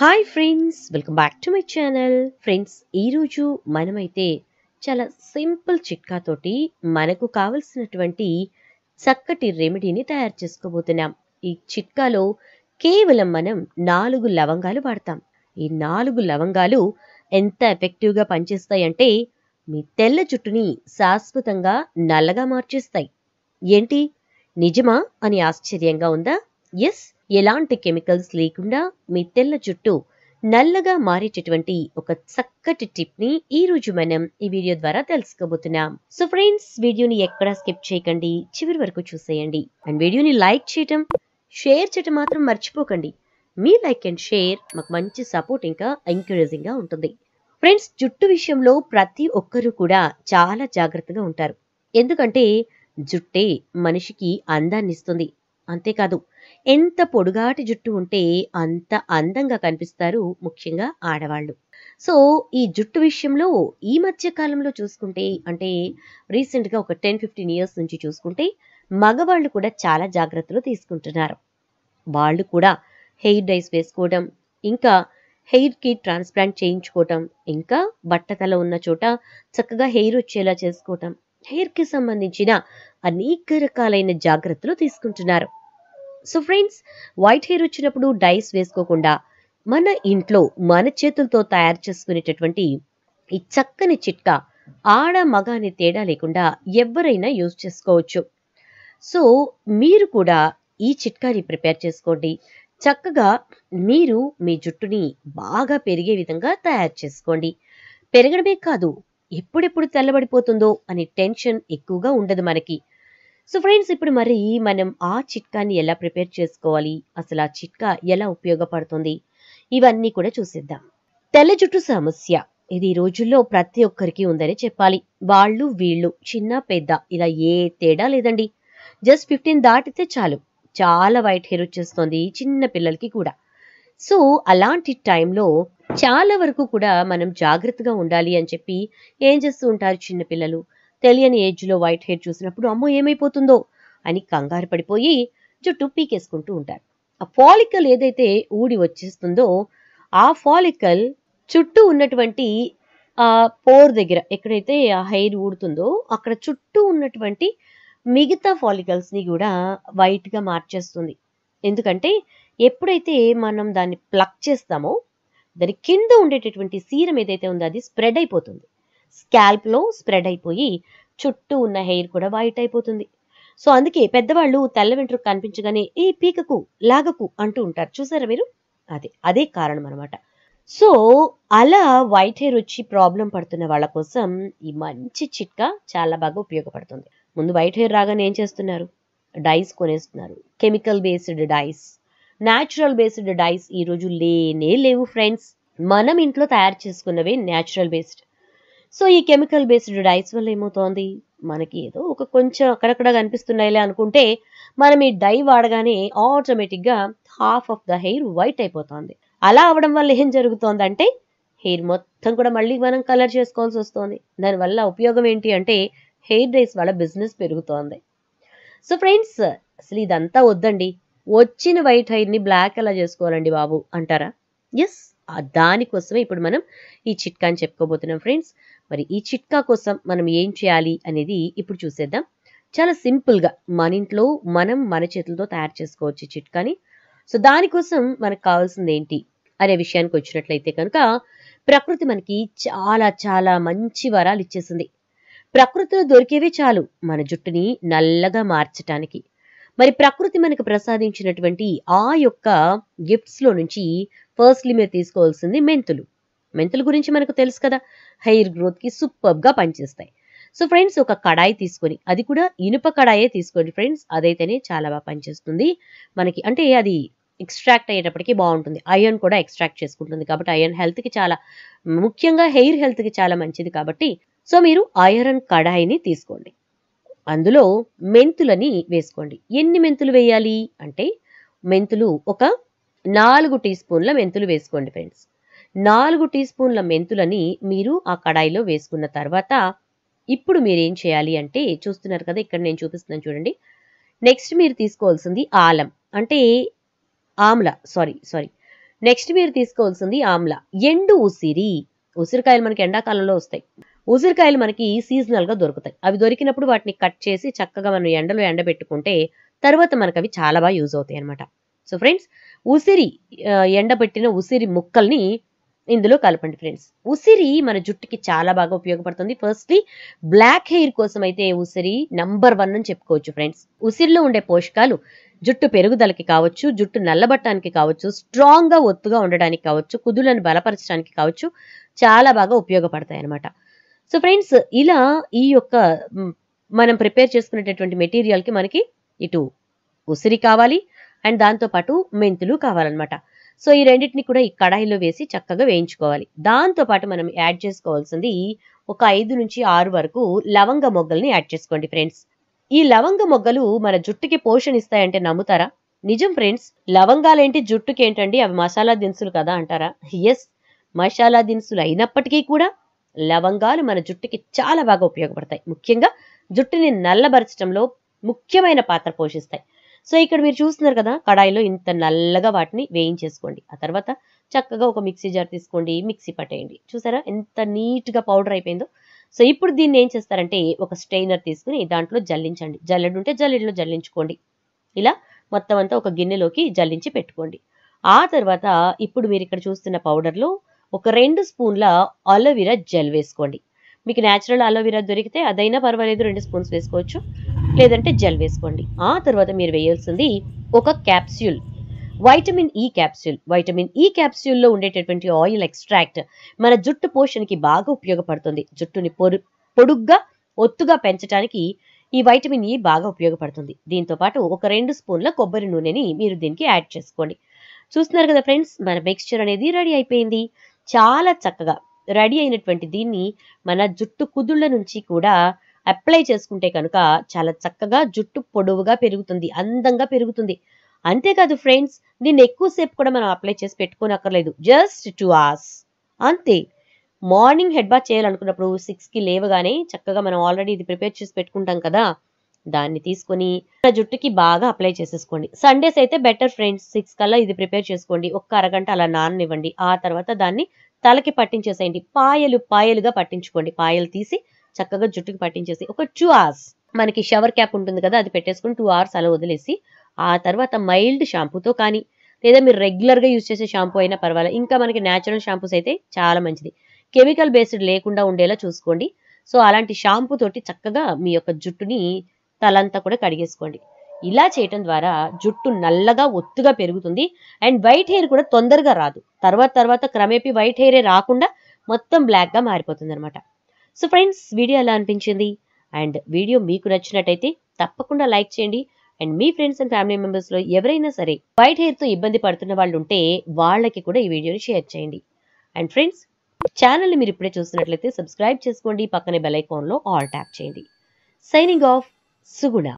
hi friends welcome back to my channel friends ఈరోజు మనమైతే చాలా సింపుల్ చిట్కాతోటి మనకు కావలసినటువంటి చక్కటి రెమెడీని తయారు చేసుకోబోతున్నాం ఈ చిట్కాలో కేవలం మనం నాలుగు లవంగాలు వాడతాం ఈ నాలుగు లవంగాలు ఎంత ఎఫెక్టివ్గా పనిచేస్తాయంటే మీ తెల్ల జుట్టుని శాశ్వతంగా నల్లగా మార్చేస్తాయి ఏంటి నిజమా అని ఆశ్చర్యంగా ఉందా ఎస్ ఎలాంటి కెమికల్స్ లేకుండా మీ తెల్ల జుట్టు నల్లగా మారేటటువంటి ఒక చక్కటి టిప్ ని ఈ రోజు మనం ఈ వీడియో ద్వారా తెలుసుకోబోతున్నాం సో ఫ్రెండ్స్ వీడియోని ఎక్కడా స్కిప్ చేయకండి చివరి వరకు చూసేయండి అండ్ వీడియోని లైక్ చేయటం షేర్ చేయటం మాత్రం మర్చిపోకండి మీ లైక్ అండ్ షేర్ మాకు మంచి సపోర్ట్ ఇంకా ఎంకరేజింగ్ గా ఉంటుంది ఫ్రెండ్స్ జుట్టు విషయంలో ప్రతి ఒక్కరూ కూడా చాలా జాగ్రత్తగా ఉంటారు ఎందుకంటే జుట్టే మనిషికి అందాన్ని ఇస్తుంది అంతేకాదు ఎంత పొడుగాటి జుట్టు ఉంటే అంత అందంగా కనిపిస్తారు ముఖ్యంగా ఆడవాళ్ళు సో ఈ జుట్టు విషయంలో ఈ మధ్య కాలంలో చూసుకుంటే అంటే రీసెంట్గా ఒక టెన్ ఫిఫ్టీన్ ఇయర్స్ నుంచి చూసుకుంటే మగవాళ్ళు కూడా చాలా జాగ్రత్తలు తీసుకుంటున్నారు వాళ్ళు కూడా హెయిర్ డైస్ వేసుకోవడం ఇంకా హెయిర్కి ట్రాన్స్ప్లాంట్ చేయించుకోవటం ఇంకా బట్టతల ఉన్న చోట చక్కగా హెయిర్ వచ్చేలా చేసుకోవటం హెయిర్కి సంబంధించిన అనేక రకాలైన జాగ్రత్తలు తీసుకుంటున్నారు సో ఫ్రెండ్స్ వైట్ హెయిర్ వచ్చినప్పుడు డైస్ వేసుకోకుండా మన ఇంట్లో మన చేతులతో తయారు చేసుకునేటటువంటి ఈ చక్కని చిట్కా ఆడ మగ అనే తేడా లేకుండా ఎవరైనా యూజ్ చేసుకోవచ్చు సో మీరు కూడా ఈ చిట్కాని ప్రిపేర్ చేసుకోండి చక్కగా మీరు మీ జుట్టుని బాగా పెరిగే విధంగా తయారు చేసుకోండి పెరగడమే కాదు ఎప్పుడెప్పుడు తెల్లబడిపోతుందో అనే టెన్షన్ ఎక్కువగా ఉండదు మనకి సో ఫ్రెండ్స్ ఇప్పుడు మరి మనం ఆ చిట్కాని ఎలా ప్రిపేర్ చేసుకోవాలి అసలు ఆ చిట్కా ఎలా ఉపయోగపడుతుంది ఇవన్నీ కూడా చూసిద్దాం తెల్ల జుట్టు సమస్య ఇది ఈ రోజుల్లో ప్రతి ఒక్కరికి ఉందని చెప్పాలి వాళ్ళు వీళ్ళు చిన్న పెద్ద ఇలా ఏ తేడా లేదండి జస్ట్ ఫిఫ్టీన్ దాటితే చాలు చాలా వైట్ హెయిర్ వచ్చేస్తుంది చిన్న పిల్లలకి కూడా సో అలాంటి టైంలో చాలా వరకు కూడా మనం జాగ్రత్తగా ఉండాలి అని చెప్పి ఏం చేస్తూ ఉంటారు చిన్నపిల్లలు తెలియని ఏజ్లో వైట్ హెయిర్ చూసినప్పుడు అమ్మో ఏమైపోతుందో అని కంగారు పడిపోయి జుట్టు పీకేసుకుంటూ ఉంటారు ఆ ఫాలికల్ ఏదైతే ఊడి వచ్చేస్తుందో ఆ ఫాలికల్ చుట్టూ ఉన్నటువంటి ఆ పోర్ దగ్గర ఎక్కడైతే ఆ హెయిర్ ఊడుతుందో అక్కడ చుట్టూ ఉన్నటువంటి మిగతా ఫాలికల్స్ని కూడా వైట్గా మార్చేస్తుంది ఎందుకంటే ఎప్పుడైతే మనం దాన్ని ప్లక్ చేస్తామో దాని కింద ఉండేటటువంటి సీరం ఏదైతే ఉందో అది స్ప్రెడ్ అయిపోతుంది స్కాల్ప్లో స్ప్రెడ్ అయిపోయి చుట్టూ ఉన్న హెయిర్ కూడా వైట్ అయిపోతుంది సో అందుకే పెద్దవాళ్ళు తెల్ల వెంట్రుకు కనిపించగానే ఈ పీకకు లాగకు అంటూ ఉంటారు చూసారా మీరు అదే అదే కారణం అనమాట సో అలా వైట్ హెయిర్ వచ్చి ప్రాబ్లం పడుతున్న వాళ్ళ కోసం ఈ మంచి చిట్కా చాలా బాగా ఉపయోగపడుతుంది ముందు వైట్ హెయిర్ రాగానే ఏం చేస్తున్నారు డైస్ కొనేస్తున్నారు chemical based dyes natural based dyes ఈరోజు లేనే లేవు ఫ్రెండ్స్ మనం ఇంట్లో తయారు చేసుకున్నవి న్యాచురల్ బేస్డ్ సో ఈ కెమికల్ బేస్డ్ డైస్ వల్ల ఏమవుతోంది మనకి ఏదో ఒక కొంచెం అక్కడక్కడ కనిపిస్తున్నాయిలే అనుకుంటే మనం ఈ డై వాడగానే ఆటోమేటిక్గా half of the hair white అయిపోతుంది అలా అవడం వల్ల ఏం జరుగుతోందంటే హెయిర్ మొత్తం కూడా మళ్ళీ మనం కలర్ చేసుకోవాల్సి వస్తుంది దానివల్ల ఉపయోగం ఏంటి అంటే హెయిర్ డైస్ వల్ల బిజినెస్ పెరుగుతోంది సో ఫ్రెండ్స్ అసలు ఇదంతా వద్దండి వచ్చిన వైట్ హెయిర్ని బ్లాక్ ఎలా చేసుకోవాలండి బాబు అంటారా ఎస్ దానికోసమే ఇప్పుడు మనం ఈ చిట్కాని చెప్పుకోబోతున్నాం ఫ్రెండ్స్ మరి ఈ చిట్కా కోసం మనం ఏం చేయాలి అనేది ఇప్పుడు చూసేద్దాం చాలా సింపుల్గా మన ఇంట్లో మనం మన చేతులతో తయారు చేసుకోవచ్చు చిట్కాని సో దానికోసం మనకు కావాల్సింది ఏంటి అనే విషయానికి వచ్చినట్లయితే కనుక ప్రకృతి మనకి చాలా చాలా మంచి వరాలు ఇచ్చేసింది ప్రకృతిలో దొరికేవే చాలు మన జుట్టుని నల్లగా మార్చటానికి మరి ప్రకృతి మనకు ప్రసాదించినటువంటి ఆ యొక్క గిఫ్ట్స్లో నుంచి ఫస్ట్లీ మీరు తీసుకోవాల్సింది మెంతులు మెంతుల గురించి మనకు తెలుసు కదా హెయిర్ గ్రోత్ కి సూపర్ గా పనిచేస్తాయి సో ఫ్రెండ్స్ ఒక కడాయి తీసుకొని అది కూడా ఇనుప కడాయే తీసుకోండి ఫ్రెండ్స్ అదైతేనే చాలా బాగా పనిచేస్తుంది మనకి అంటే అది ఎక్స్ట్రాక్ట్ అయ్యేటప్పటికి బాగుంటుంది ఐరన్ కూడా ఎక్స్ట్రాక్ట్ చేసుకుంటుంది కాబట్టి ఐరన్ హెల్త్కి చాలా ముఖ్యంగా హెయిర్ హెల్త్కి చాలా మంచిది కాబట్టి సో మీరు ఐరన్ కడాయిని తీసుకోండి అందులో మెంతులని వేసుకోండి ఎన్ని మెంతులు వేయాలి అంటే మెంతులు ఒక నాలుగు టీ స్పూన్ల మెంతులు వేసుకోండి ఫ్రెండ్స్ నాలుగు టీ స్పూన్ల మెంతులని మీరు ఆ కడాయిలో వేసుకున్న తర్వాత ఇప్పుడు మీరు ఏం చేయాలి అంటే చూస్తున్నారు కదా ఇక్కడ నేను చూపిస్తున్నాను చూడండి నెక్స్ట్ మీరు తీసుకోవాల్సింది ఆలం అంటే ఆమ్ల సారీ సారీ నెక్స్ట్ మీరు తీసుకోవాల్సింది ఆమ్ల ఎండు ఉసిరి ఉసిరికాయలు మనకి ఎండాకాలంలో వస్తాయి ఉసిరికాయలు మనకి సీజనల్గా దొరుకుతాయి అవి దొరికినప్పుడు వాటిని కట్ చేసి చక్కగా మనం ఎండలో ఎండబెట్టుకుంటే తర్వాత మనకు అవి చాలా బాగా యూజ్ అవుతాయి అనమాట సో ఫ్రెండ్స్ ఉసిరి ఎండబెట్టిన ఉసిరి ముక్కల్ని ఇందులో కలపండి ఫ్రెండ్స్ ఉసిరి మన జుట్టుకి చాలా బాగా ఉపయోగపడుతుంది ఫస్ట్లీ బ్లాక్ హెయిర్ కోసం అయితే ఉసిరి నంబర్ వన్ అని చెప్పుకోవచ్చు ఫ్రెండ్స్ ఉసిరిలో ఉండే పోషకాలు జుట్టు పెరుగుదలకి కావచ్చు జుట్టు నల్లబట్టడానికి కావచ్చు స్ట్రాంగ్గా ఒత్తుగా ఉండడానికి కావచ్చు కుదులను బలపరచడానికి కావచ్చు చాలా బాగా ఉపయోగపడతాయి అనమాట సో ఫ్రెండ్స్ ఇలా ఈ యొక్క మనం ప్రిపేర్ చేసుకునేటటువంటి మెటీరియల్కి మనకి ఇటు ఉసిరి కావాలి అండ్ దాంతోపాటు మెంతులు కావాలన్నమాట సో ఈ రెండింటిని కూడా ఈ కడాయిలో వేసి చక్కగా వేయించుకోవాలి దాంతోపాటు మనం యాడ్ చేసుకోవాల్సింది ఒక ఐదు నుంచి ఆరు వరకు లవంగ మొగ్గల్ని యాడ్ చేసుకోండి ఫ్రెండ్స్ ఈ లవంగ మొగ్గలు మన జుట్టుకి పోషణ ఇస్తాయంటే నమ్ముతారా నిజం ఫ్రెండ్స్ లవంగాలేంటి జుట్టుకి ఏంటండి అవి మసాలా దినుసులు కదా అంటారా ఎస్ మసాలా దినుసులు అయినప్పటికీ కూడా లవంగాలు మన జుట్టుకి చాలా బాగా ఉపయోగపడతాయి ముఖ్యంగా జుట్టుని నల్లబరచడంలో ముఖ్యమైన పాత్ర పోషిస్తాయి సో ఇక్కడ మీరు చూస్తున్నారు కదా కడాయిలో ఇంత నల్లగా వాటిని వేయించేసుకోండి ఆ తర్వాత చక్కగా ఒక మిక్సీ జార్ తీసుకోండి మిక్సీ పట్టేయండి చూసారా ఎంత నీట్గా పౌడర్ అయిపోయిందో సో ఇప్పుడు దీన్ని ఏం చేస్తారంటే ఒక స్ట్రైనర్ తీసుకుని దాంట్లో జల్లించండి జల్లెడు ఉంటే జల్లెడలో జల్లించుకోండి ఇలా మొత్తం అంతా ఒక గిన్నెలోకి జల్లించి పెట్టుకోండి ఆ తర్వాత ఇప్పుడు మీరు ఇక్కడ చూస్తున్న పౌడర్లో ఒక రెండు స్పూన్ల అలోవెరా జెల్ వేసుకోండి మీకు న్యాచురల్ అలోవెరా దొరికితే అదైనా పర్వాలేదు రెండు స్పూన్స్ వేసుకోవచ్చు లేదంటే జెల్ వేసుకోండి ఆ తర్వాత మీరు వేయాల్సింది ఒక capsule vitamin E e capsule vitamin E e క్యాప్సూల్లో ఉండేటటువంటి ఆయిల్ ఎక్స్ట్రాక్ట్ మన జుట్టు పోషణకి బాగా ఉపయోగపడుతుంది జుట్టుని పొరు పొడుగ్గా ఒత్తుగా పెంచడానికి ఈ వైటమిన్ ఈ e బాగా ఉపయోగపడుతుంది దీంతో పాటు ఒక రెండు స్పూన్ల కొబ్బరి నూనెని మీరు దీనికి యాడ్ చేసుకోండి చూస్తున్నారు కదా ఫ్రెండ్స్ మన మిక్స్చర్ అనేది రెడీ అయిపోయింది చాలా చక్కగా రెడీ అయినటువంటి దీన్ని మన జుట్టు కుదుళ్ళ నుంచి కూడా అప్లై చేసుకుంటే కనుక చాలా చక్కగా జుట్టు పొడవుగా పెరుగుతుంది అందంగా పెరుగుతుంది అంతేకాదు ఫ్రెండ్స్ దీన్ని ఎక్కువసేపు కూడా మనం అప్లై చేసి పెట్టుకోనక్కర్లేదు జస్ట్ టూ అవర్స్ అంతే మార్నింగ్ హెడ్ బాత్ చేయాలనుకున్నప్పుడు సిక్స్కి లేవగానే చక్కగా మనం ఆల్రెడీ ఇది ప్రిపేర్ చేసి పెట్టుకుంటాం కదా దాన్ని తీసుకొని మన జుట్టుకి బాగా అప్లై చేసేసుకోండి సండేస్ అయితే బెటర్ ఫ్రెండ్స్ సిక్స్ కల్లా ఇది ప్రిపేర్ చేసుకోండి ఒక్క అరగంట అలా నాననివ్వండి ఆ తర్వాత దాన్ని తలకి పట్టించేసేయండి పాయలు పాయలుగా పట్టించుకోండి పాయలు తీసి చక్కగా జుట్టుకి పట్టించేసి ఒక టూ అవర్స్ మనకి షవర్ క్యాప్ ఉంటుంది కదా అది పెట్టేసుకుని టూ అవర్స్ అలా వదిలేసి ఆ తర్వాత మైల్డ్ షాంపూతో కానీ లేదా మీరు రెగ్యులర్గా యూజ్ చేసే షాంపూ అయినా పర్వాలేదు ఇంకా మనకి న్యాచురల్ షాంపూస్ అయితే చాలా మంచిది కెమికల్ బేస్డ్ లేకుండా ఉండేలా చూసుకోండి సో అలాంటి షాంపూ తోటి చక్కగా మీ యొక్క జుట్టుని తలంతా కూడా కడిగేసుకోండి ఇలా చేయటం ద్వారా జుట్టు నల్లగా ఒత్తుగా పెరుగుతుంది అండ్ వైట్ హెయిర్ కూడా తొందరగా రాదు తర్వాత తర్వాత క్రమేపీ వైట్ హెయిరే రాకుండా మొత్తం బ్లాక్గా మారిపోతుంది అనమాట సో ఫ్రెండ్స్ వీడియో ఎలా అనిపించింది అండ్ వీడియో మీకు నచ్చినట్టయితే తప్పకుండా లైక్ చేయండి అండ్ మీ ఫ్రెండ్స్ అండ్ ఫ్యామిలీ మెంబర్స్లో ఎవరైనా సరే వైట్ హెయిర్తో ఇబ్బంది పడుతున్న వాళ్ళు ఉంటే వాళ్ళకి కూడా ఈ వీడియోని షేర్ చేయండి అండ్ ఫ్రెండ్స్ ఛానల్ని మీరు ఇప్పుడే చూస్తున్నట్లయితే సబ్స్క్రైబ్ చేసుకోండి పక్కనే బెల్ ఐకాన్లో ఆల్ ట్యాప్ చేయండి సైనింగ్ ఆఫ్ సుగుణ